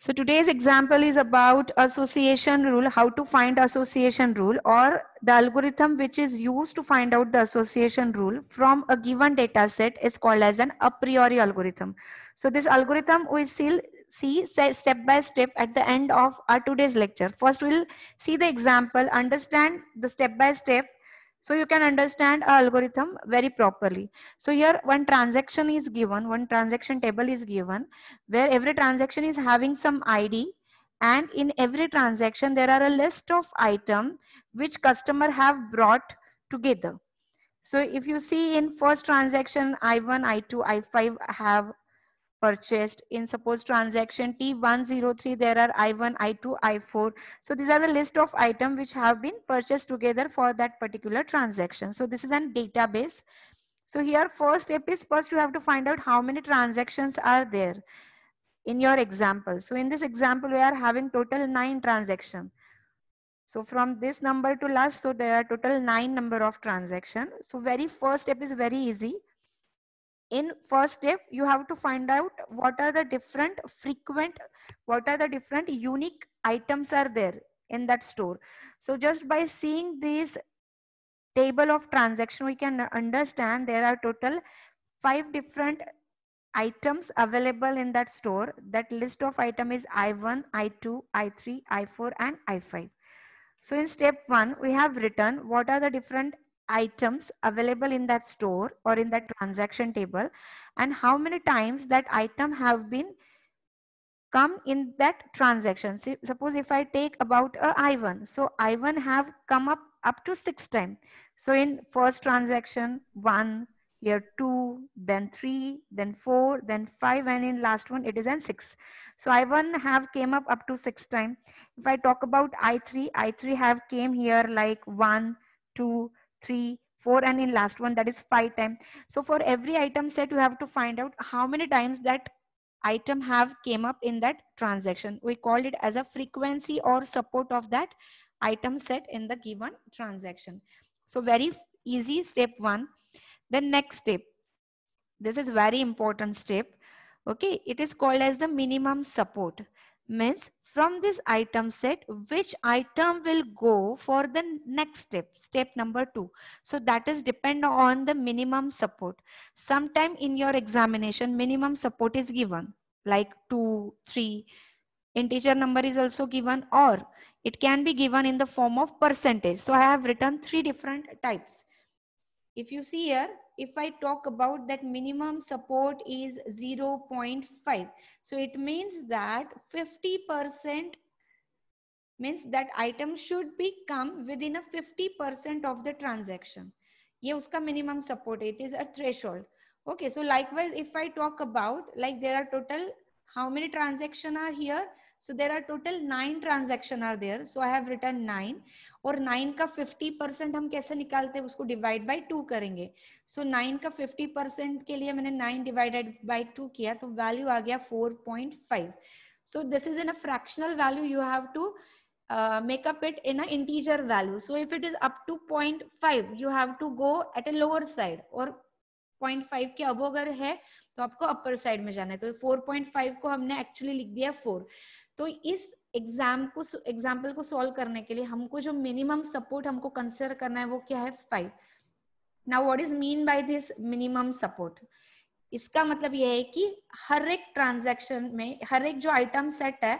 So today's example is about association rule, how to find association rule or the algorithm which is used to find out the association rule from a given data set is called as an a priori algorithm. So this algorithm we will see step by step at the end of our today's lecture. First we'll see the example, understand the step by step so you can understand our algorithm very properly. So here one transaction is given, one transaction table is given where every transaction is having some ID and in every transaction there are a list of item which customer have brought together. So if you see in first transaction I1, I2, I5 have purchased in suppose transaction T103 there are I1 I2 I4 so these are the list of item which have been purchased together for that particular transaction so this is an database so here first step is first you have to find out how many transactions are there in your example so in this example we are having total nine transactions so from this number to last so there are total nine number of transaction so very first step is very easy in first step you have to find out what are the different frequent what are the different unique items are there in that store so just by seeing this table of transaction we can understand there are total five different items available in that store that list of item is i1 i2 i3 i4 and i5 so in step 1 we have written what are the different items available in that store or in that transaction table and how many times that item have been come in that transaction. suppose if I take about a I1, so I1 have come up up to six times. So in first transaction, one, here two, then three, then four, then five, and in last one it is in six. So I1 have came up up to six time. If I talk about I3, I3 have came here like one, two, three, four, and in last one, that is five times. So for every item set, you have to find out how many times that item have came up in that transaction. We call it as a frequency or support of that item set in the given transaction. So very easy step one. The next step, this is very important step. Okay, it is called as the minimum support means from this item set, which item will go for the next step, step number two. So that is depend on the minimum support. Sometime in your examination, minimum support is given like two, three, integer number is also given or it can be given in the form of percentage. So I have written three different types. If you see here, if I talk about that minimum support is 0.5. So it means that 50% means that item should become within a 50% of the transaction. ये उसका minimum support, it is a threshold. Okay, so likewise, if I talk about like there are total, how many transaction are here? so there are total nine transaction are there so i have written nine और nine का fifty percent हम कैसे निकालते हैं उसको divide by two करेंगे so so, nine का fifty percent के लिए मैंने नाइन डिवाइडेड बाई टू किया तो वैल्यू आ गया four point five so this is in a fractional value you have to make up it in a integer value so if it is up to 0.5 you have to go at a lower side or 0.5 के अब अगर है तो आपको अपर side में जाना है तो 4.5 को हमने एक्चुअली लिख दिया 4 तो इस एग्जाम को एग्जाम्पल को सॉल्व करने के लिए हमको जो मिनिमम सपोर्ट हमको कंसिडर करना है वो क्या है five now what is mean by this minimum support इसका मतलब यह है कि हर एक ट्रांजैक्शन में हर एक जो आइटम सेट है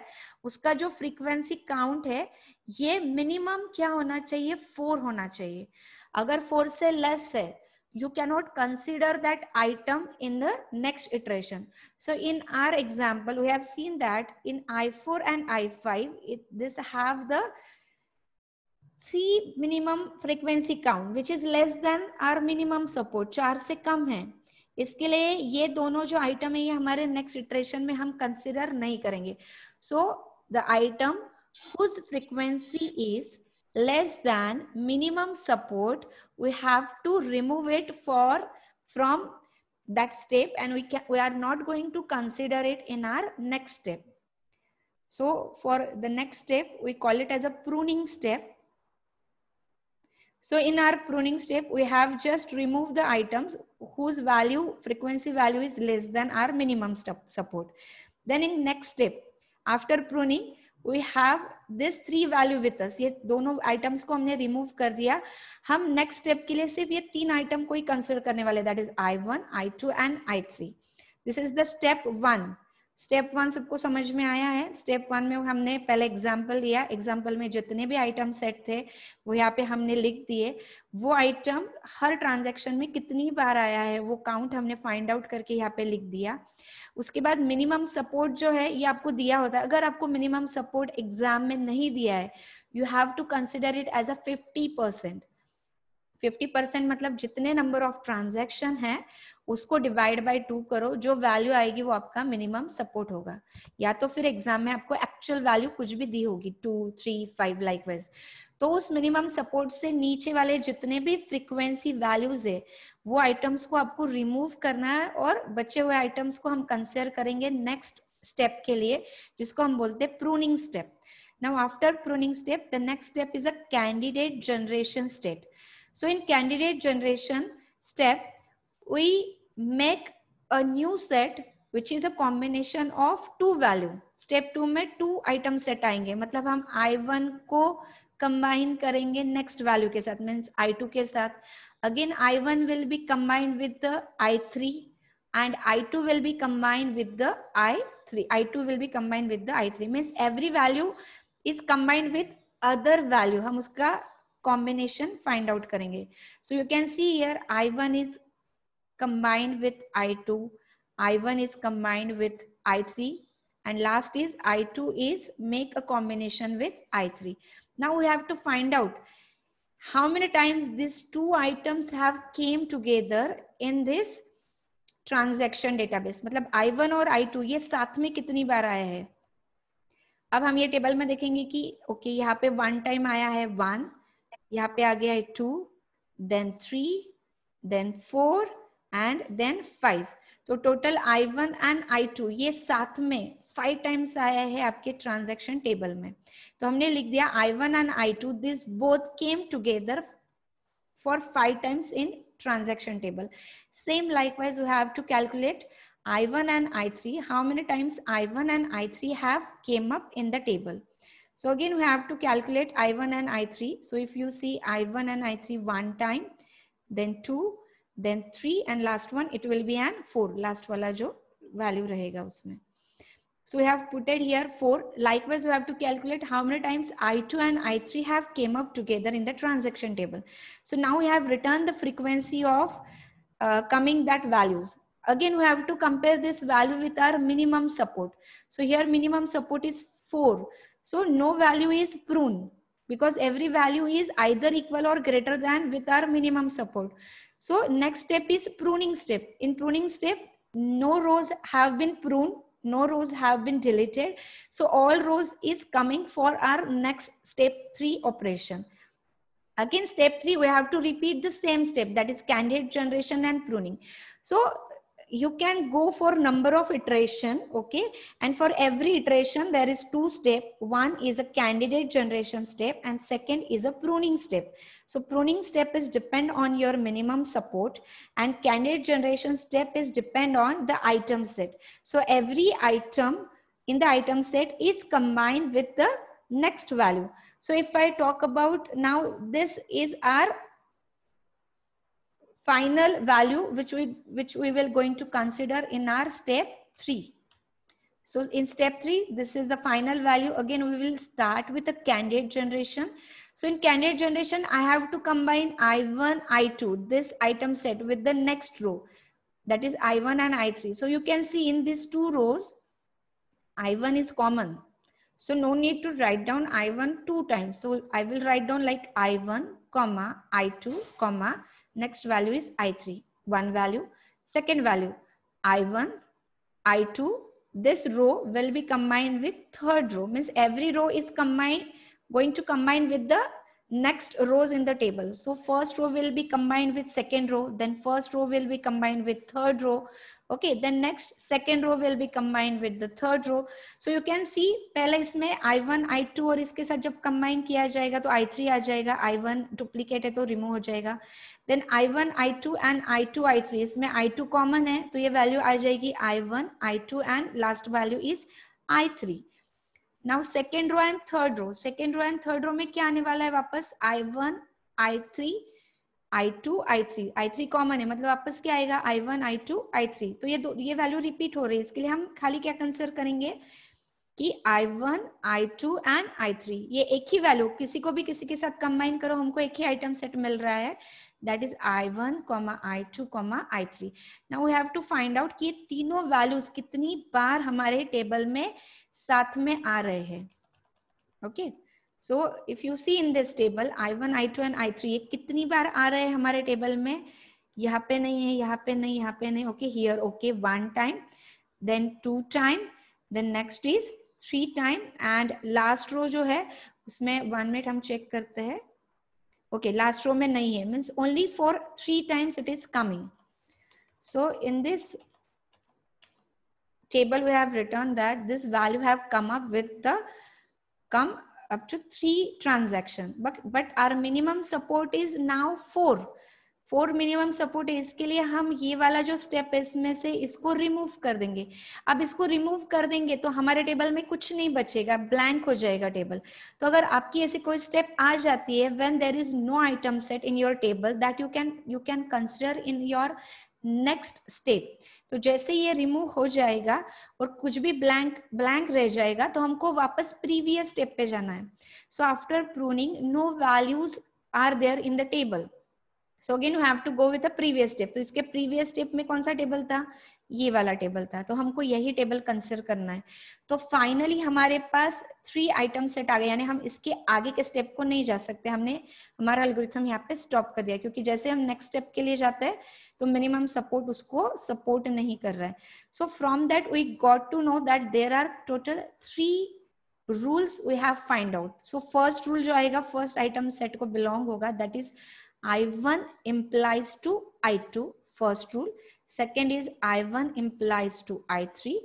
उसका जो फ्रीक्वेंसी काउंट है ये मिनिमम क्या होना चाहिए फोर होना चाहिए अगर फोर से लेस है you cannot consider that item in the next iteration. So in our example, we have seen that in I4 and I5, it, this have the three minimum frequency count, which is less than our minimum support, char se kam hai इसके लिए ये दोनों जो item है ये हमारे next iteration में हम कंसिडर नहीं करेंगे so the item whose frequency is less than minimum support, we have to remove it for from that step and we, can, we are not going to consider it in our next step. So for the next step, we call it as a pruning step. So in our pruning step, we have just removed the items whose value, frequency value is less than our minimum support. Then in next step, after pruning, we have this three value with us ये दोनों items को हमने remove कर दिया हम next step के लिए सिर्फ ये तीन आइटम को ही कंसिडर करने वाले that is I one I two and I three this is the step one step one सबको समझ में आया है स्टेप वन में हमने पहले एग्जाम्पल लिया एग्जाम्पल में जितने भी आइटम सेट थे वो यहाँ पे हमने लिख दिए वो आइटम हर ट्रांजेक्शन में कितनी बार आया है वो काउंट हमने फाइंड आउट करके यहाँ पे लिख दिया उसके बाद मिनिमम सपोर्ट जो है ये आपको दिया होता है अगर आपको मिनिमम सपोर्ट एग्जाम में नहीं दिया है you have to consider it as a fifty percent fifty percent मतलब जितने नंबर ऑफ ट्रांजेक्शन है उसको डिवाइड बाय टू करो जो वैल्यू आएगी वो आपका मिनिमम सपोर्ट होगा या तो फिर एग्जाम में आपको एक्चुअल वैल्यू कुछ भी दी होगी टू थ्री फाइव वाइज तो उस मिनिमम सपोर्ट से नीचे वाले जितने भी फ्रिक्वेंसी वैल्यूज है वो आइटम्स को आपको रिमूव करना है और बचे हुए आइटम्स को हम कंसिडर करेंगे नेक्स्ट स्टेप के लिए जिसको हम बोलते हैं pruning step now after pruning step the next step is a candidate generation state so in candidate generation step we make a new set which is a combination of two value step 2 में two item set आएंगे मतलब हम I1 को combine करेंगे next value के साथ means i2 two के साथ again I one will be combined with the and i2 will be combined with the i3 i2 will be combined with the i3 means every value is combined with other value hum uska combination find out karenge so you can see here i1 is combined with I2. I1 is combined with I3 and last is I2 is make a combination with I3. Now we have to find out how many times these two items have came together in this transaction database मतलब I1 one और आई two ये साथ में कितनी बार आया है अब हम ये टेबल में देखेंगे कि ओके okay, यहाँ पे वन टाइम आया है वन यहाँ पे आ गया है two then three then four And then five. So total I one and I two. साथ में फाइव टाइम्स आया है आपके ट्रांजेक्शन टेबल में तो हमने लिख दिया I one and I two this both for five times in transaction table. Same likewise, you have to calculate I1 and I3. How many times I1 and I3 have came up in the table? So again, we have to calculate I1 and I3. So if you see I1 and I3 one time, then two, then three and last one it will be an four last वाला jo value रहेगा usme. so we have putted here 4 likewise we have to calculate how many times i2 and i3 have came up together in the transaction table so now we have written the frequency of uh, coming that values again we have to compare this value with our minimum support so here minimum support is 4 so no value is prune because every value is either equal or greater than with our minimum support so next step is pruning step. In pruning step, no rows have been pruned, no rows have been deleted. So all rows is coming for our next step three operation. Again, step three, we have to repeat the same step that is candidate generation and pruning. So you can go for number of iteration okay and for every iteration there is two step one is a candidate generation step and second is a pruning step so pruning step is depend on your minimum support and candidate generation step is depend on the item set so every item in the item set is combined with the next value so if i talk about now this is our final value which we which we will going to consider in our step 3 so in step 3 this is the final value again we will start with the candidate generation so in candidate generation i have to combine i1 i2 this item set with the next row that is i1 and i3 so you can see in these two rows i1 is common so no need to write down i1 two times so i will write down like i1 comma i2 comma Next value is I3, one value. Second value, I1, I2. This row will be combined with third row. Means every row is combined, going to combine with the next rows in the table. So first row will be combined with second row, then first row will be combined with third row. Okay, then next second row will be combined with the third row. So you can see pehle isme I1, I2 aur iske sath jab combine kiya jayega to I3 aa jayega I1 duplicate hai to remove ho jayega then I I2 two and I two I three इसमें I two common है तो ये value आ जाएगी I one I two and last value is I three now second row and third row second row and third row में क्या आने वाला है वापस I1, I3, I2, I3. I3 three I three common है मतलब वापस क्या आएगा I one I two I three तो ये दो ये वैल्यू रिपीट हो रही है इसके लिए हम खाली क्या कंसिडर करेंगे कि I one I two and I three ये एक ही वैल्यू किसी को भी किसी के साथ कंबाइन करो हमको एक ही आइटम सेट मिल रहा है that is i1 comma i2 comma i3 now we have to find out कि तीनों values कितनी बार हमारे table में साथ में आ रहे हैं okay so if you see in this table i1 i2 and i3 ये कितनी बार आ रहे हैं हमारे table में यहाँ पे नहीं है यहाँ पे नहीं यहाँ पे नहीं okay here okay one time then two time then next is three time and last row जो है उसमें वन मिनट हम चेक करते हैं okay last row mein nahi hai means only for three times it is coming so in this table we have written that this value have come up with the come up to three transaction but but our minimum support is now four four minimum support है इसके लिए हम ये वाला जो step है इसमें से इसको रिमूव कर देंगे अब इसको रिमूव कर देंगे तो हमारे टेबल में कुछ नहीं बचेगा ब्लैंक हो जाएगा टेबल तो अगर आपकी ऐसी कोई स्टेप आ जाती है when there is no item set in your table that you can you can consider in your next step तो जैसे ये रिमूव हो जाएगा और कुछ भी ब्लैंक ब्लैंक रह जाएगा तो हमको वापस प्रीवियस स्टेप पे जाना है so after pruning no values are there in the table so again you have to go with previous step तो इसके प्रीवियस स्टेप में कौन सा टेबल था ये वाला टेबल था तो हमको यही टेबल कंसिडर करना है तो फाइनली हमारे पास थ्री आइटम सेट आ गए यानी हम इसके आगे के स्टेप को नहीं जा सकते हमने हमारा अलग्रिथम यहाँ पे स्टॉप कर दिया क्योंकि जैसे हम नेक्स्ट स्टेप के लिए जाते हैं तो मिनिमम सपोर्ट उसको सपोर्ट नहीं कर रहा है so from that we got to know that there are total three rules we have find out so first rule जो आएगा फर्स्ट आइटम सेट को बिलोंग होगा that is I1 implies to I2, first rule. Second is I1 implies to I3,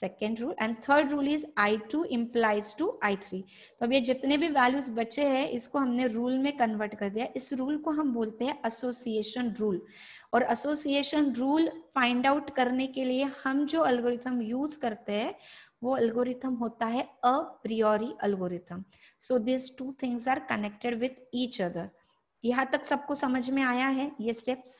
second rule and third rule is I two implies to I three तो अब ये जितने भी values बचे हैं इसको हमने रूल में कन्वर्ट कर दिया इस रूल को हम बोलते हैं एसोसिएशन रूल और एसोसिएशन रूल फाइंड आउट करने के लिए हम जो अल्गोरिथम यूज करते हैं वो अल्गोरिथम होता है a priori algorithm so this two things are connected with each other यहाँ तक सबको समझ में आया है ये स्टेप्स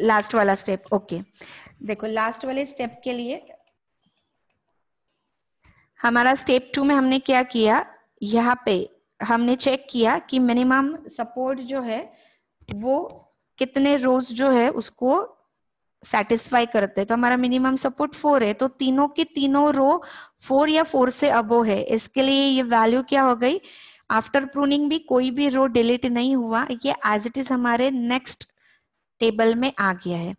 लास्ट वाला स्टेप ओके देखो लास्ट वाले स्टेप के लिए हमारा स्टेप टू में हमने क्या किया यहाँ पे हमने चेक किया कि मिनिमम सपोर्ट जो है वो कितने रोज जो है उसको सेटिस्फाई करते हैं तो हमारा मिनिमम सपोर्ट फोर है तो तीनों के तीनों रो फोर या फोर से अबो है इसके लिए ये वैल्यू क्या हो गई आफ्टर प्रूनिंग भी कोई भी रो डिलीट नहीं हुआ ये एज इट इज हमारे नेक्स्ट टेबल में आ गया है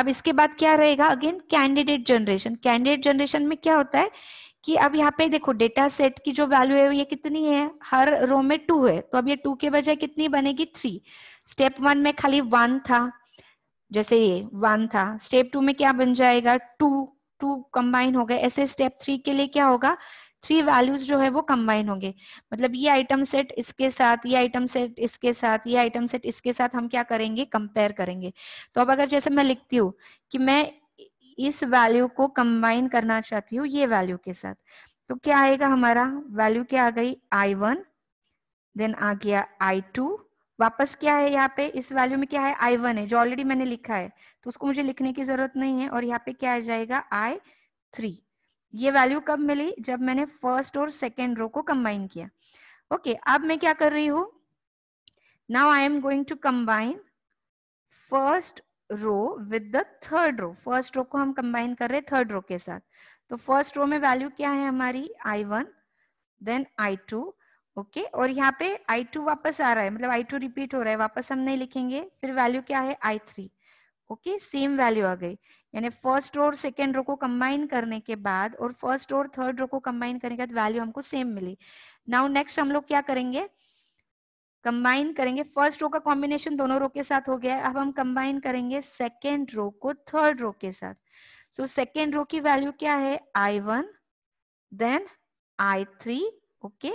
अब इसके बाद क्या रहेगा again candidate generation candidate generation में क्या होता है कि अब यहाँ पे देखो डेटा सेट की जो वैल्यू है ये कितनी है हर रो में टू है तो अब ये टू के बजाय कितनी बनेगी थ्री स्टेप वन में खाली वन था जैसे ये वन था स्टेप टू में क्या बन जाएगा टू टू कंबाइन हो गए ऐसे स्टेप थ्री के लिए क्या होगा थ्री वैल्यूज जो है वो कंबाइन होंगे मतलब ये आइटम सेट इसके साथ ये आइटम सेट इसके साथ ये आइटम सेट इसके साथ हम क्या करेंगे कंपेयर करेंगे तो अब अगर जैसे मैं लिखती हूँ कि मैं इस वैल्यू को कंबाइन करना चाहती हूँ ये वैल्यू के साथ तो क्या आएगा हमारा वैल्यू क्या आ गई आई वन देन आ गया आई टू वापस क्या है यहाँ पे इस वैल्यू में क्या है आई वन है जो ऑलरेडी मैंने लिखा है तो उसको मुझे लिखने की जरूरत नहीं है और यहाँ पे क्या आ जाएगा आई थ्री ये वैल्यू कब मिली जब मैंने फर्स्ट और सेकेंड रो को कंबाइन किया ओके okay, अब मैं क्या कर रही हूं now I am going to combine first row with the third row first row को हम कंबाइन कर रहे हैं थर्ड रो के साथ तो फर्स्ट रो में वैल्यू क्या है हमारी I one then I two okay okay? और यहाँ पे आई टू वापस आ रहा है मतलब आई टू रिपीट हो रहा है वापस हम नहीं लिखेंगे फिर वैल्यू क्या है I three okay same value आ गई यानी फर्स्ट और सेकेंड रो को कंबाइन करने के बाद और फर्स्ट और थर्ड रो को कंबाइन करने के बाद वैल्यू हमको सेम मिली नाउ नेक्स्ट हम लोग क्या करेंगे कंबाइन करेंगे फर्स्ट रो का कॉम्बिनेशन दोनों रो के साथ हो गया है अब हम कंबाइन करेंगे सेकेंड रो को थर्ड रो के साथ सो सेकेंड रो की वैल्यू क्या है I one then I three okay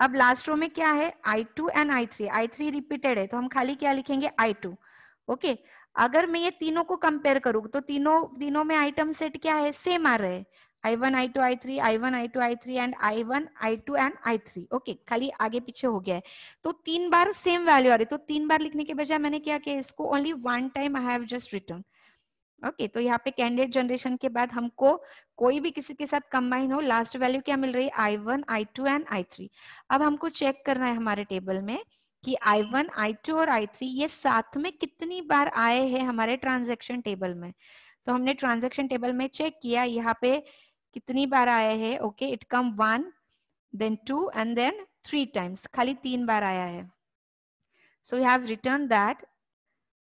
अब लास्ट रो में क्या है I two and I three I three repeated है तो हम खाली क्या लिखेंगे आई टू ओके अगर मैं ये तीनों को कंपेयर करूँ तो तीनों तीनों में आइटम सेट क्या है सेम आ रहे हैं I one I two I three I one I two I three and I one I two and I three okay खाली आगे पीछे हो गया है तो तीन बार सेम वैल्यू आ रही तो तीन बार लिखने के बजाय मैंने क्या किया इसको only one time I have just written okay तो यहाँ पे कैंडिडेट जनरेशन के बाद हमको कोई भी किसी के साथ कंबाइन हो लास्ट वैल्यू क्या मिल रही है आई वन एंड आई अब हमको चेक करना है हमारे टेबल में कि I1, I2 और I3 ये साथ में कितनी बार आए हैं हमारे ट्रांजेक्शन टेबल में तो हमने ट्रांजेक्शन टेबल में चेक किया यहाँ पे कितनी बार आए हैं okay it come one then two and then three times खाली तीन बार आया है so you have written that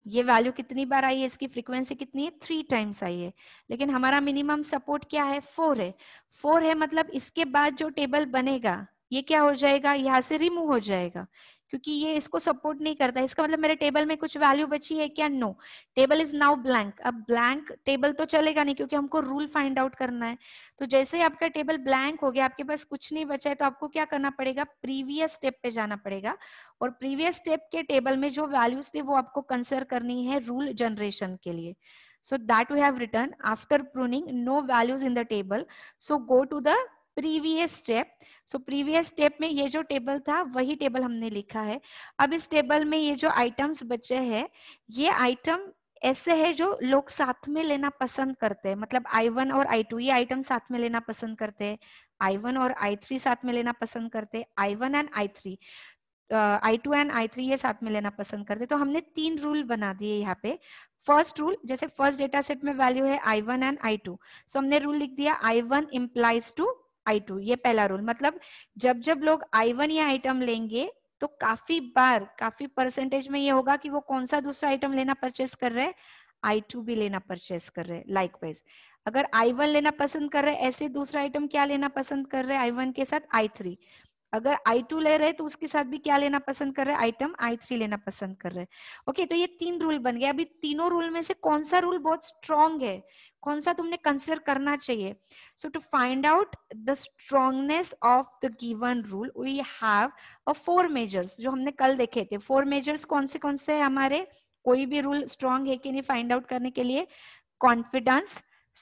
ये वैल्यू कितनी बार आई है इसकी फ्रीक्वेंसी कितनी है थ्री टाइम्स आई है लेकिन हमारा मिनिमम सपोर्ट क्या है फोर है फोर है मतलब इसके बाद जो टेबल बनेगा ये क्या हो जाएगा यहाँ से रिमूव हो जाएगा क्योंकि ये इसको सपोर्ट नहीं करता इसका मतलब मेरे टेबल में कुछ वैल्यू बची है क्या no table is now blank अब ब्लैंक टेबल तो चलेगा नहीं क्योंकि हमको रूल फाइंड आउट करना है तो जैसे ही आपका टेबल ब्लैंक हो गया आपके पास कुछ नहीं बचा है तो आपको क्या करना पड़ेगा प्रीवियस स्टेप पे जाना पड़ेगा और प्रीवियस स्टेप के टेबल में जो वैल्यूज थी वो आपको कंसिडर करनी है रूल जनरेशन के लिए so that we have written after pruning no values in the table so go to the previous step so previous step में ये जो टेबल था वही टेबल हमने लिखा है अब इस टेबल में ये जो आइटम्स बचे हैं ये आइटम ऐसे है जो लोग साथ में लेना पसंद करते हैं मतलब आई वन और आई टू ये आइटम साथ में लेना पसंद करते हैं आई वन और आई थ्री साथ में लेना पसंद करते हैं I one and I three I two and I three ये साथ में लेना पसंद करते तो हमने तीन रूल बना दिए यहाँ पे फर्स्ट रूल जैसे फर्स्ट डेटा सेट में वैल्यू है I one and I two so हमने रूल लिख दिया I one implies to I two ये पहला रूल मतलब जब जब लोग आई वन या आइटम लेंगे तो काफी बार काफी परसेंटेज में ये होगा कि वो कौन सा दूसरा आइटम लेना परचेस कर रहे हैं आई टू भी लेना परचेस कर रहे हैं लाइक वाइज अगर आई वन लेना पसंद कर रहे हैं ऐसे दूसरा आइटम क्या लेना पसंद कर रहे हैं आई वन के साथ आई थ्री अगर आई टू ले रहे हैं तो उसके साथ भी क्या लेना पसंद कर रहे हैं आइटम आई थ्री लेना पसंद कर रहे हैं ओके okay, तो ये तीन रूल बन गए अभी तीनों रूल में से कौन सा रूल बहुत स्ट्रॉन्ग है कौन सा तुमने कंसिडर करना चाहिए so to find out the strongness of the given rule we have a four measures जो हमने कल देखे थे फोर मेजर्स कौन से कौन से है हमारे कोई भी रूल स्ट्रॉन्ग है कि नहीं फाइंड आउट करने के लिए confidence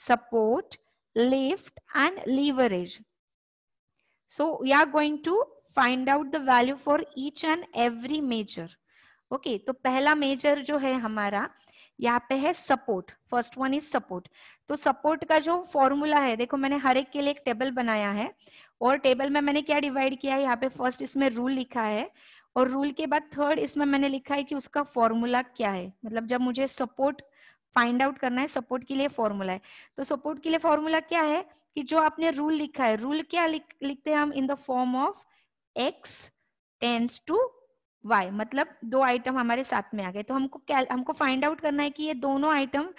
support lift and leverage so we are going to find out the value for each and every measure okay तो पहला मेजर जो है हमारा यहाँ पे है support first one is support so support का जो फॉर्मूला है देखो मैंने हर एक के लिए एक टेबल बनाया है और टेबल में मैंने क्या डिवाइड किया है यहाँ पे फर्स्ट इसमें रूल लिखा है और रूल के बाद थर्ड इसमें मैंने लिखा है कि उसका फॉर्मूला क्या है मतलब जब मुझे सपोर्ट फाइंड आउट करना है सपोर्ट के लिए फॉर्मूला है तो सपोर्ट के लिए फॉर्मूला क्या है कि जो आपने रूल लिखा है रूल क्या लिख, लिखते हैं हम in the form of X tends to y मतलब दो आइटम हमारे साथ में आ गए तो हमको क्या हमको फाइंड आउट करना है कि ये दोनों आइटम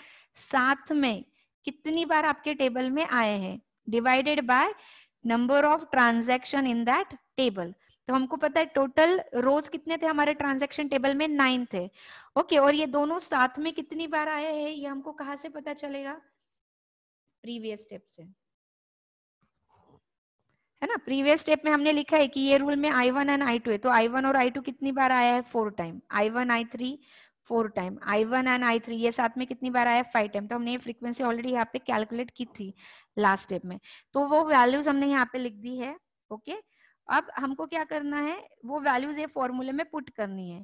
साथ में कितनी बार आपके टेबल में आए हैं divided by number of transaction in that table तो हमको पता है टोटल रोज कितने थे हमारे ट्रांजेक्शन टेबल में नाइन थे ओके और ये दोनों साथ में कितनी बार आए हैं ये हमको कहा से पता चलेगा प्रीवियस स्टेप से है ना प्रीवियस स्टेप में हमने लिखा है कि ये रूल में I one and I two है तो आई वन और आई टू कितनी बार आया है four time I one I three four time I one and I three ये साथ में कितनी बार आया फाइव टाइम तो हमने ये फ्रीक्वेंसी ऑलरेडी यहाँ पे कैलकुलेट की थी लास्ट स्टेप में तो वो वैल्यूज हमने यहाँ पे लिख दी है ओके अब हमको क्या करना है वो वैल्यूज ये फॉर्मूले में पुट करनी है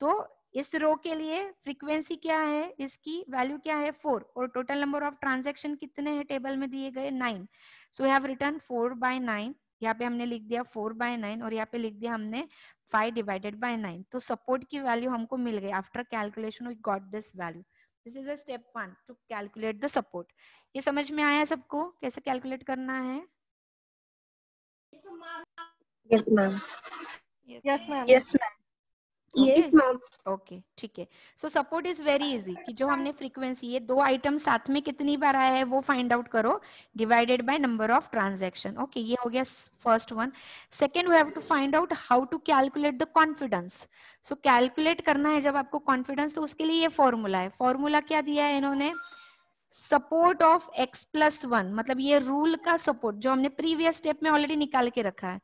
तो इस रो के लिए फ्रीक्वेंसी क्या है इसकी वैल्यू क्या है फोर और टोटल नंबर ऑफ ट्रांजेक्शन कितने हैं टेबल में दिए गए nine so we have return four by nine यहाँ पे हमने लिख दिया फोर बाय नाइन और यहाँ पे लिख दिया हमने फाइव डिवाइडेड बाय नाइन तो सपोर्ट की वैल्यू हमको मिल गई after calculation we got this value this is a step one to calculate the support ये समझ में आया सबको कैसे कैलकुलेट करना है yes, ma'am yes ma'am yes ma'am yes ma'am okay ठीक है so support is very easy कि जो हमने फ्रीक्वेंसी ये दो आइटम साथ में कितनी बार आया है वो फाइंड आउट करो divided by number of transaction okay ये हो गया first one second we have to find out how to calculate the confidence so calculate करना है जब आपको कॉन्फिडेंस तो उसके लिए ये फॉर्मूला है फॉर्मूला क्या दिया है इन्होंने support of x plus one मतलब ये रूल का सपोर्ट जो हमने प्रीवियस स्टेप में ऑलरेडी निकाल के रखा है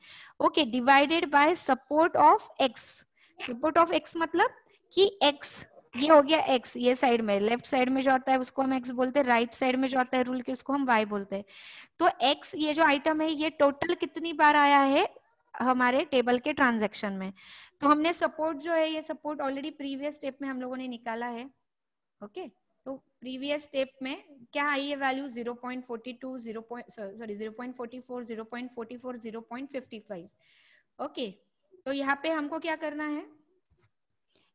okay divided by support of X input of x मतलब कि एक्स ये हो गया एक्स ये साइड में लेफ्ट साइड में जो आता है उसको हम एक्स बोलते हैं राइट साइड में जो आता है रूल के उसको हम वाई बोलते हैं तो एक्स ये जो आइटम है ये टोटल कितनी बार आया है हमारे टेबल के ट्रांजेक्शन में तो हमने सपोर्ट जो है ये सपोर्ट ऑलरेडी प्रीवियस स्टेप में हम लोगों ने निकाला है ओके okay? तो प्रीवियस स्टेप में क्या आई है वैल्यू 0.42 0. Sorry 0.44 0.44 0.55 okay okay? तो यहाँ पे हमको क्या करना है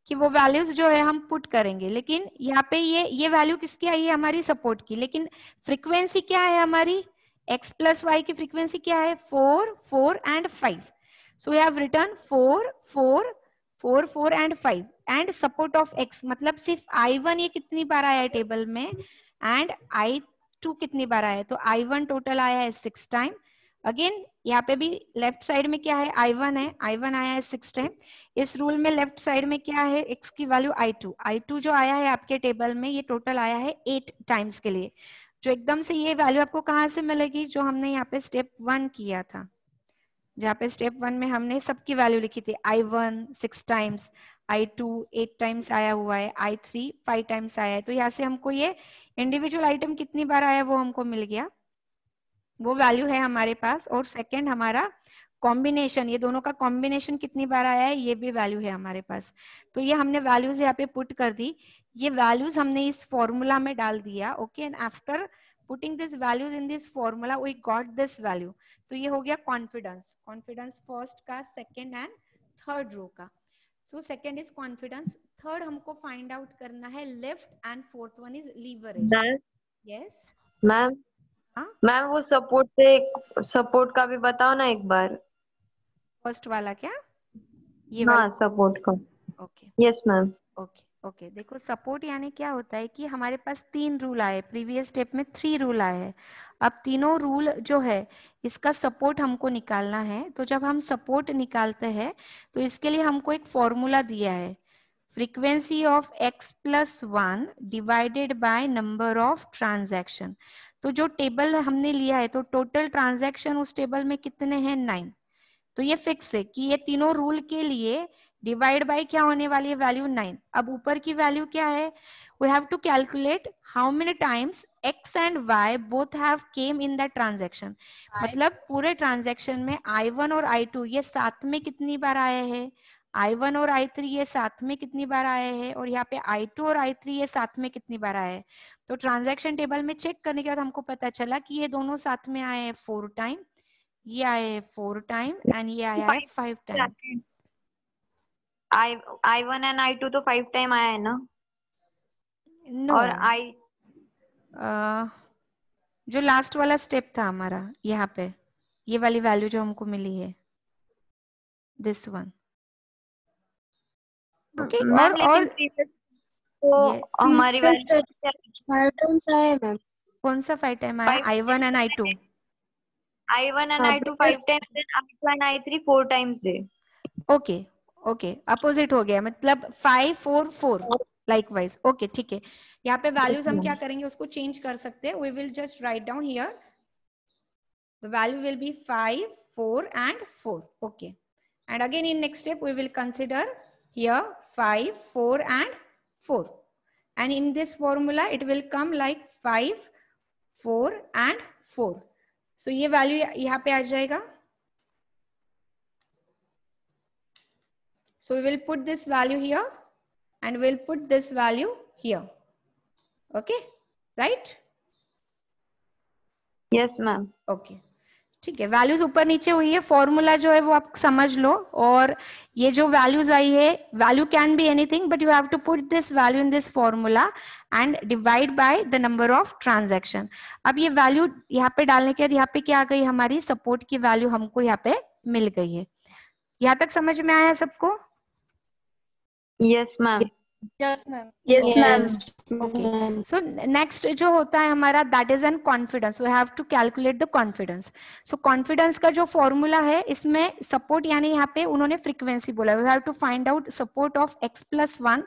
कि वो वैल्यूज जो है हम पुट करेंगे लेकिन यहाँ पे ये ये वैल्यू किसकी आई है हमारी सपोर्ट की लेकिन फ्रीक्वेंसी क्या है हमारी एक्स प्लस वाई की फ्रीक्वेंसी क्या है four four and five so we have return four four four four and five and support of x मतलब सिर्फ आई वन ये कितनी बार आया है टेबल में एंड आई टू कितनी बार आया है तो आई वन टोटल आया है सिक्स टाइम अगेन यहाँ पे भी लेफ्ट साइड में क्या है आई वन है आई वन आया है सिक्स टाइम इस रूल में लेफ्ट साइड में क्या है एक्स की value I two I two जो आया है आपके टेबल में ये टोटल आया है एट टाइम्स के लिए जो एकदम से ये वैल्यू आपको कहाँ से मिलेगी जो हमने यहाँ पे स्टेप वन किया था जहाँ पे स्टेप वन में हमने सबकी वैल्यू लिखी थी I one six times I two eight times आया हुआ है आई थ्री फाइव टाइम्स आया है तो यहाँ से हमको ये इंडिविजुअल आइटम कितनी बार आया वो हमको मिल गया वो वैल्यू है हमारे पास और सेकेंड हमारा कॉम्बिनेशन ये दोनों का कॉम्बिनेशन कितनी बार आया है ये भी वैल्यू है हमारे पास तो ये हमने वैल्यूज यहाँ पे पुट कर दी ये वैल्यूज हमने इस फॉर्मूला में डाल दिया okay and after putting this values in this formula we got this value तो ये हो गया कॉन्फिडेंस कॉन्फिडेंस फर्स्ट का सेकेंड एंड थर्ड रो का so second is confidence third हमको फाइंड आउट करना है left and fourth one is lever yes ma'am हाँ? मैम वो सपोर्ट से सपोर्ट का भी बताओ ना एक बार फर्स्ट वाला क्या ये हाँ सपोर्ट का okay yes ma'am okay okay देखो सपोर्ट यानी क्या होता है कि हमारे पास तीन रूल आए प्रीवियस स्टेप में थ्री रूल आए हैं अब तीनों रूल जो है इसका सपोर्ट हमको निकालना है तो जब हम सपोर्ट निकालते हैं तो इसके लिए हमको एक फॉर्मूला दिया है frequency of x plus one divided by number of transaction तो जो टेबल हमने लिया है तो टोटल ट्रांजेक्शन उस टेबल में कितने हैं नाइन तो ये फिक्स है कि ये तीनों रूल के लिए डिवाइड बाय क्या होने वाली है वैल्यू नाइन अब ऊपर की वैल्यू क्या है we have to calculate how many times x and y both have came in that transaction मतलब पूरे ट्रांजेक्शन में आई वन और आई टू ये साथ में कितनी बार आए हैं आई वन और आई थ्री ये साथ में कितनी बार आए हैं और यहाँ पे आई टू और आई थ्री ये साथ में कितनी बार आए तो ट्रांजेक्शन टेबल में चेक करने के बाद हमको पता चला कि ये दोनों साथ में आए हैं फोर टाइम ये आए हैं फोर टाइम एंड ये आया है five time I I one and I two तो फाइव टाइम आया है ना no. और आई uh, जो लास्ट वाला स्टेप था हमारा यहाँ पे ये वाली वैल्यू जो हमको मिली है दिस वन कौन सा फाइव टाइम आया I one and I two I one and I two five times I I three four times okay okay opposite हो गया मतलब five four four likewise okay ठीक है यहाँ पे वैल्यूज हम क्या करेंगे उसको चेंज कर सकते हैं we will just write down here the value will be 5 4 and 4 okay and again in next step we will consider here 5, 4 and 4. And in this formula, it will come like 5, 4 and 4. So this value यहाँ पे आ जाएगा. So we will put this value here and we'll put this value here. Okay, right? Yes, ma'am. Okay. ठीक है values ऊपर नीचे हुई है फॉर्मूला जो है वो आप समझ लो और ये जो वैल्यूज आई है value can be anything but you have to put this value in this formula and divide by the number of transaction अब ये वैल्यू यहाँ पे डालने के बाद यहाँ पे क्या आ गई हमारी सपोर्ट की वैल्यू हमको यहाँ पे मिल गई है यहाँ तक समझ में आया सबको yes yes, ma'am so next जो होता है हमारा that is an confidence we have to calculate the confidence so confidence का जो फॉर्मूला है इसमें सपोर्ट यानी यहाँ पे उन्होंने फ्रीक्वेंसी बोला we have to find out support of x plus one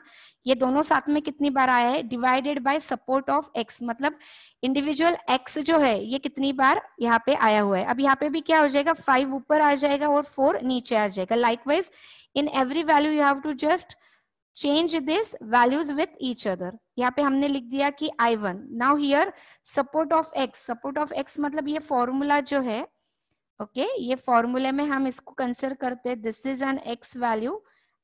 ये दोनों साथ में कितनी बार आया है divided by support of x मतलब इंडिविजुअल एक्स जो है ये कितनी बार यहाँ पे आया हुआ है अब यहाँ पे भी क्या हो जाएगा फाइव ऊपर आ जाएगा और फोर नीचे आ जाएगा likewise in every value you have to just change this values with each other यहाँ पे हमने लिख दिया कि I one now here support of x support of x मतलब ये फॉर्मूला जो है ओके okay, ये फॉर्मूले में हम इसको कंसिडर करते हैं this is an x value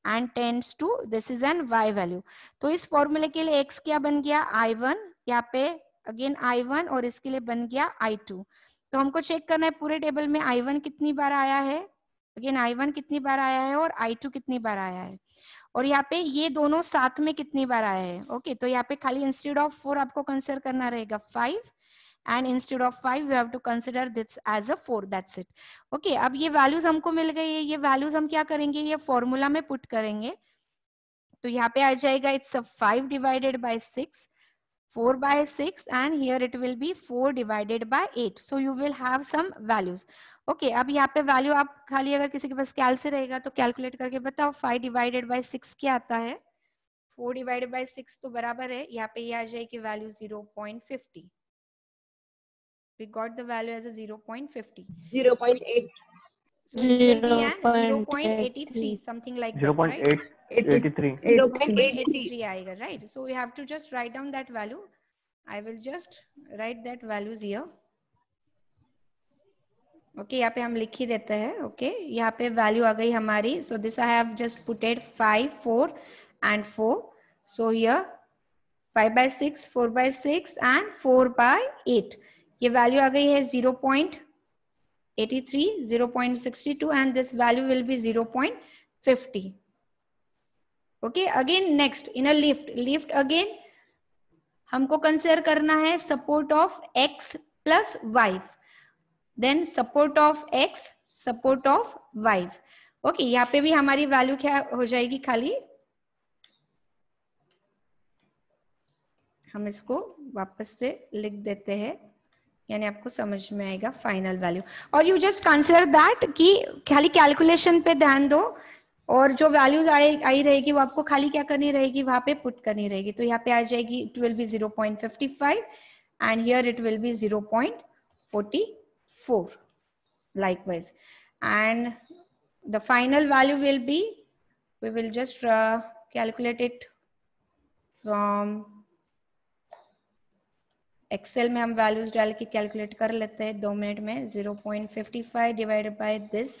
and tends to this is an y value तो इस फॉर्मूले के लिए एक्स क्या बन गया आई वन यहाँ पे अगेन आई वन और इसके लिए बन गया आई टू तो हमको चेक करना है पूरे टेबल में आई वन कितनी बार आया है अगेन आई वन कितनी बार आया है और आई टू कितनी बार आया है और यहाँ पे ये दोनों साथ में कितनी बार आया है ओके okay, तो यहाँ पे खाली इंस्टेड ऑफ फोर आपको कंसिडर करना रहेगा five and instead of five you have to consider this as a four that's it okay अब ये वैल्यूज हमको मिल गई है ये वैल्यूज हम क्या करेंगे ये फॉर्मूला में पुट करेंगे तो यहाँ पे आ जाएगा it's a five divided by six 4 by 6 and here it will be 4 divided by 8 so you will have some values okay अब यहाँ पे value आप खाली अगर किसी के पास कैल से रहेगा तो कैलकुलेट करके बताओ 5 divided by 6 क्या आता है 4 divided by 6 तो बराबर है यहाँ पे ये आ जाएगी value 0.50 we got the value as a 0.50 0.8 so 0.83 something like 0.8 that, right? 83 aayega right so we have to just write down that value i will just write that values here okay okay, पे हम लिख ही देते हैं okay okay? यहाँ पे value आ गई हमारी so this I have just putted five four and four so yeah five by six four by six and four by eight ये वैल्यू आ गई है zero point eighty three zero point sixty two and this value will be zero point fifty okay again next in a lift lift again हमको consider करना है support of x plus y then support of x support of wife okay यहाँ पे भी हमारी value क्या हो जाएगी खाली हम इसको वापस से लिख देते हैं यानी आपको समझ में आएगा फाइनल वैल्यू और यू जस्ट कंसिडर दैट कि खाली कैलकुलेशन पे ध्यान दो और जो वैल्यूज आई आई रहेगी वो आपको खाली क्या करनी रहेगी वहां पे पुट करनी रहेगी तो यहाँ पे आ जाएगी it will be 0.55 and here it will be 0.44 point and and the final value will be we will just calculate it from excel में हम वैल्यूज डाल के कैलकुलेट कर लेते हैं दो मिनट में 0.55 divided by this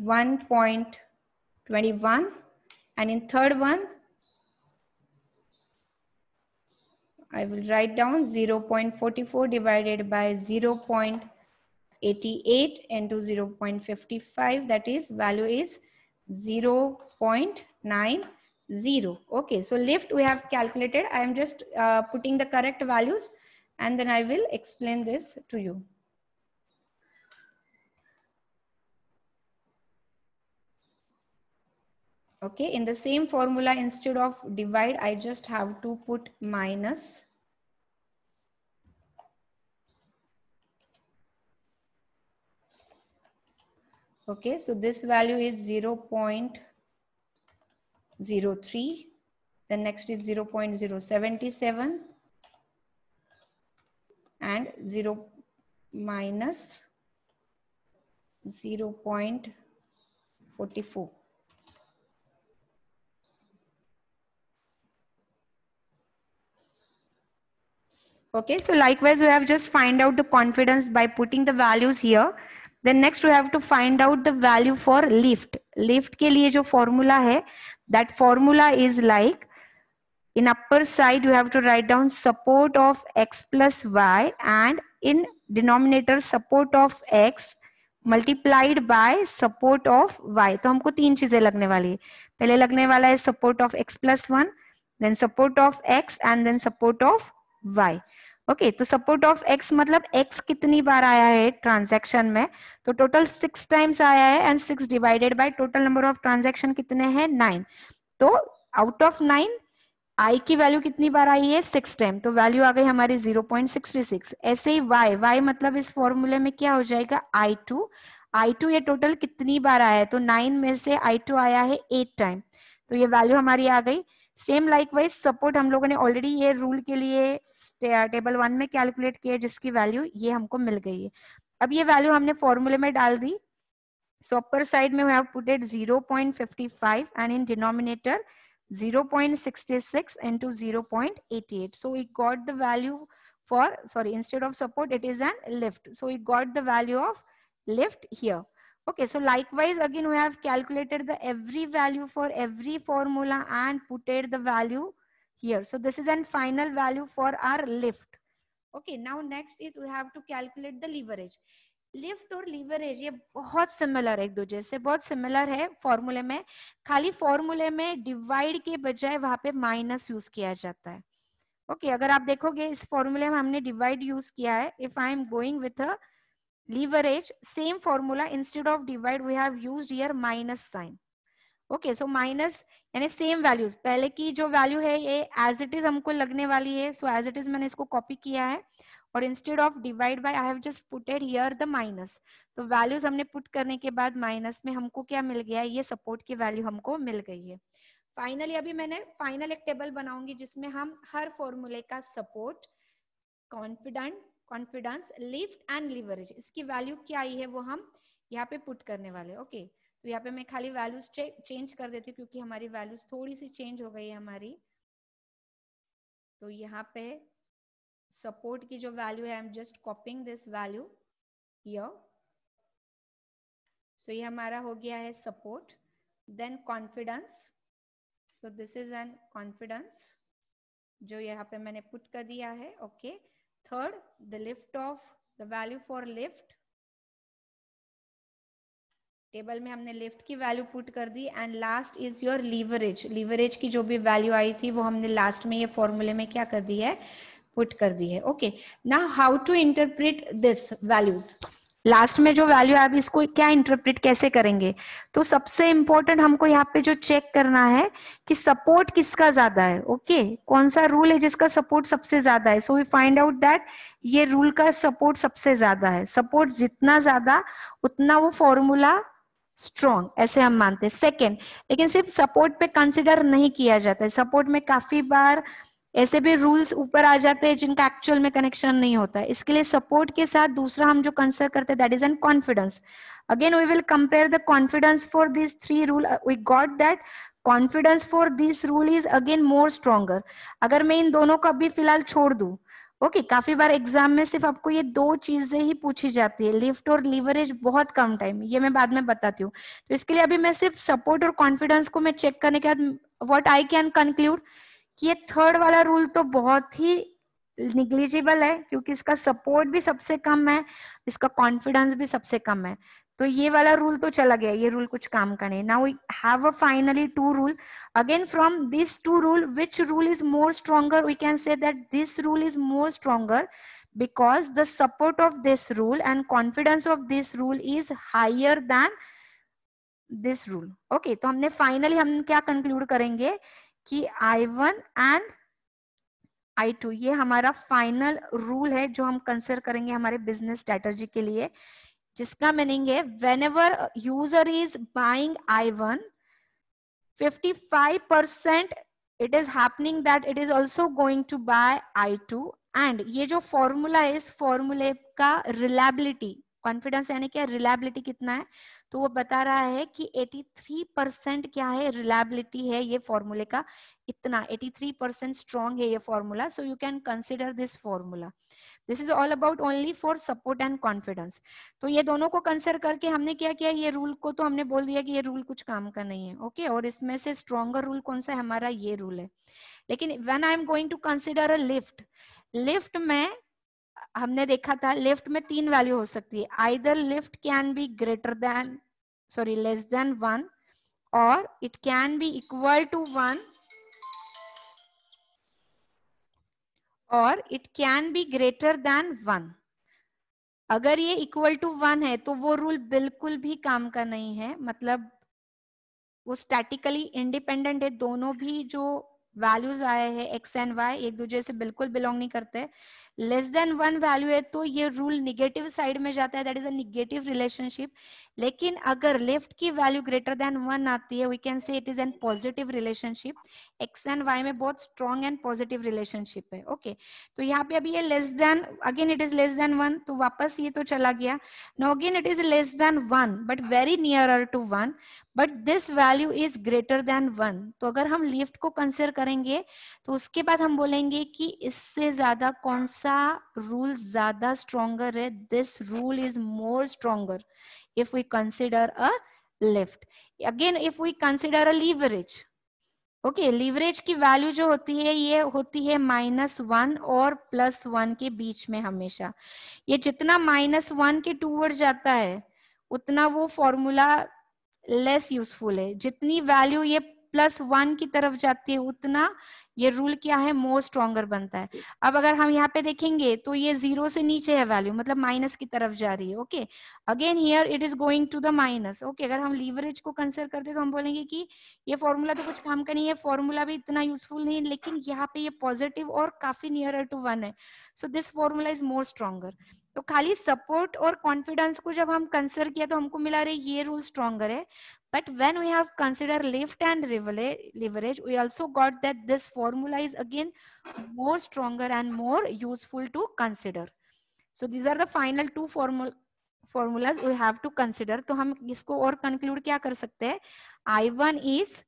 1.21 and in third one I will write down 0.44 divided by 0.88 into 0.55 that is value is 0.90 okay so lift we have calculated I am just uh, putting the correct values and then I will explain this to you. Okay, in the same formula, instead of divide, I just have to put minus. Okay, so this value is 0 0.03. The next is 0 0.077 and 0 minus 0 0.44. Okay, so likewise, we have just find out the confidence by putting the values here. Then next we have to find out the value for lift. Lift ke liye jo formula hai, that formula is like in upper side you have to write down support of x plus y and in denominator support of x multiplied by support of y. So हमको तीन चीजें लगने वाली है पहले support of x plus support then support of one then support of x and okay तो support of x मतलब x कितनी बार आया है ट्रांजेक्शन में तो टोटल सिक्स टाइम्स आया है and six divided by total number of transaction कितने हैं नाइन तो आउट ऑफ नाइन आई की वैल्यू कितनी बार आई है सिक्स टाइम तो वैल्यू आ गई हमारी जीरो पॉइंट सिक्सटी सिक्स ऐसे ही वाई वाई मतलब इस फॉर्मूले में क्या हो जाएगा आई टू आई टू ये टोटल कितनी बार आया है तो नाइन में से आई टू आया है एट टाइम तो ये वैल्यू हमारी आ गई सेम लाइक वाइज सपोर्ट हम लोगों ने ऑलरेडी ये रूल के लिए टेबल वन में कैलकुलेट किया जिसकी वैल्यू ये हमको मिल गई है अब ये वैल्यू हमने फॉर्मूले में डाल दी सो अपर साइड में have put it 0.55 and in denominator 0.66 into 0.88 so we got the value for sorry instead of support it is an lift so we got the value of lift here okay so likewise again we have calculated the every value for every formula and putted the value here so this is an final value for our lift okay now next is we have to calculate the leverage lift और leverage ये बहुत similar है एक दूसरे से बहुत similar है फॉर्मूले में खाली फॉर्मूले में डिवाइड के बजाय वहां पे माइनस यूज किया जाता है ओके okay, अगर आप देखोगे इस फॉर्मूले में हमने डिवाइड यूज किया है if I am going with a leverage same formula instead of divide we have used here minus sign okay so minus यानी सेम वैल्यूज पहले की जो वैल्यू है ये एज इट इज हमको लगने वाली है सो एज इट इज मैंने इसको कॉपी किया है और instead of divide by I have just putted here the minus तो वैल्यूज हमने पुट करने के बाद माइनस में हमको क्या मिल गया ये सपोर्ट की वैल्यू हमको मिल गई है फाइनली अभी मैंने फाइनल एक टेबल बनाऊंगी जिसमें हम हर फॉर्मूले का support confident confidence lift and leverage इसकी वैल्यू क्या आई है वो हम यहाँ पे पुट करने वाले ओके okay. तो यहाँ पे मैं खाली वैल्यूज चेंज कर देती हूँ क्योंकि हमारी वैल्यूज थोड़ी सी चेंज हो गई है हमारी तो यहाँ पे सपोर्ट की जो वैल्यू है I am just copying this value here so ये हमारा हो गया है support then confidence so this is an confidence जो यहाँ पे मैंने पुट कर दिया है okay third the lift of the value for lift table में हमने लिफ्ट की वैल्यू पुट कर दी and last is your leverage leverage की जो भी वैल्यू आई थी वो हमने लास्ट में ये फॉर्मूले में क्या कर दी है पुट कर दी है ओके ना how to interpret this values last में जो वैल्यू है इसको क्या इंटरप्रिट कैसे करेंगे तो सबसे इंपॉर्टेंट हमको यहाँ पे जो चेक करना है कि सपोर्ट किसका ज्यादा है ओके okay? कौन सा रूल है जिसका सपोर्ट सबसे ज्यादा है so we find out that ये रूल का सपोर्ट सबसे ज्यादा है सपोर्ट जितना ज्यादा उतना वो फॉर्मूला स्ट्रॉन्ग ऐसे हम मानते हैं सेकेंड लेकिन सिर्फ सपोर्ट पे कंसिडर नहीं किया जाता है सपोर्ट में काफी बार ऐसे भी रूल्स ऊपर आ जाते हैं जिनका एक्चुअल में कनेक्शन नहीं होता है इसके लिए सपोर्ट के साथ दूसरा हम जो कंसिडर करते हैं that is an confidence again we will compare the confidence for this three rule we got that confidence for this rule is again more stronger अगर मैं इन दोनों को अभी फिलहाल छोड़ दू ओके okay, काफी बार एग्जाम में सिर्फ आपको ये दो चीजें ही पूछी जाती है लिफ्ट और लीवरेज बहुत कम टाइम ये मैं बाद में बताती हूँ तो इसके लिए अभी मैं सिर्फ सपोर्ट और कॉन्फिडेंस को मैं चेक करने के बाद व्हाट आई कैन कंक्लूड कि ये थर्ड वाला रूल तो बहुत ही निग्लिजिबल है क्योंकि इसका सपोर्ट भी सबसे कम है इसका कॉन्फिडेंस भी सबसे कम है तो ये वाला रूल तो चला गया ये रूल कुछ काम करें ना now have a finally two rule again from this two rule which rule is more stronger we can say that this rule is more stronger because the support of this rule and confidence of this rule is higher than this rule okay तो हमने finally हम क्या conclude करेंगे कि I one and I two ये हमारा final rule है जो हम कंसिडर करेंगे हमारे बिजनेस स्ट्रेटर्जी के लिए जिसका मीनिंग है whenever user is buying I one fifty five percent it is happening that it is also going to buy I two and ये जो फॉर्मूला है इस फॉर्मूले का रिलायबिलिटी कॉन्फिडेंस यानी क्या रिलायबिलिटी कितना है तो वो बता रहा है कि 83 परसेंट क्या है रिलायबिलिटी है ये फॉर्मूले का इतना 83 परसेंट स्ट्रॉन्ग है ये formula so you can consider this formula this is all about only for support and confidence तो ये दोनों को कंसर करके हमने क्या किया ये रूल को तो हमने बोल दिया कि ये रूल कुछ काम का नहीं है ओके okay? और इसमें से स्ट्रॉन्गर रूल कौन सा है हमारा ये रूल है लेकिन when I am going to consider a lift lift में हमने देखा था लिफ्ट में तीन वैल्यू हो सकती है either lift can be greater than sorry less than one और it can be equal to one और it can be greater than one अगर ये इक्वल टू वन है तो वो रूल बिल्कुल भी काम का नहीं है मतलब वो स्टैटिकली इंडिपेंडेंट है दोनों भी जो वैल्यूज आए हैं एक्स एंड वाई एक दूसरे से बिल्कुल बिलोंग नहीं करते लेस देन वन वैल्यू है तो ये रूल निगेटिव साइड में जाता है दैट इज अगेटिव रिलेशनशिप लेकिन अगर लेफ्ट की वैल्यू ग्रेटर देन वन आती है we can say it is an positive relationship x and y में बहुत स्ट्रॉन्ग एंड पॉजिटिव रिलेशनशिप है ओके okay. तो यहाँ पे अभी ये less than again it is less than one तो वापस ये तो चला गया no again it is less than one but very near to one but this value is greater than one तो अगर हम लेफ्ट को कंसिडर करेंगे तो उसके बाद हम बोलेंगे कि इससे ज्यादा कौन सा रूल ज्यादा स्ट्रोंगर है this rule is more stronger if we consider a lift again if we consider a leverage okay leverage की वैल्यू जो होती है ये होती है माइनस वन और प्लस वन के बीच में हमेशा ये जितना माइनस वन के टूवर्ड जाता है उतना वो फॉर्मूला लेस यूजफुल है जितनी वैल्यू ये प्लस वन की तरफ जाती है उतना ये रूल क्या है मोर स्ट्रॉन्गर बनता है अब अगर हम यहाँ पे देखेंगे तो ये जीरो से नीचे है वैल्यू मतलब माइनस की तरफ जा रही है okay again here it is going to the minus okay अगर हम लीवरेज को कंसिडर करते तो हम बोलेंगे कि ये फॉर्मूला तो कुछ काम का नहीं है फॉर्मूला भी इतना यूजफुल नहीं है लेकिन यहाँ पे ये पॉजिटिव और काफी नियर टू वन है so this formula is more stronger तो खाली सपोर्ट और कॉन्फिडेंस को जब हम कंसिडर किया तो हमको मिला रही ये रूल स्ट्रॉन्गर है but when we have consider lift and leverage we also got that this formula is again more stronger and more useful to consider so these are the final two formula formulas we have to consider तो हम इसको और conclude क्या कर सकते हैं I one is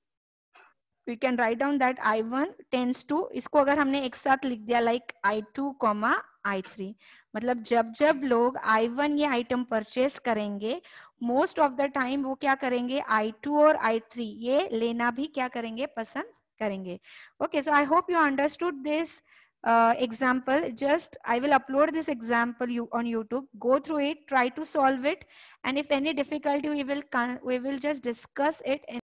we can write down that I one tends to इसको अगर हमने एक साथ लिख दिया like I two comma I3 मतलब जब जब लोग I1 ये आइटम परचेस करेंगे मोस्ट ऑफ द टाइम वो क्या करेंगे I2 और I3 ये लेना भी क्या करेंगे पसंद करेंगे okay so I hope you understood this example just I will upload this example you on YouTube go through it try to solve it and if any difficulty we will just discuss it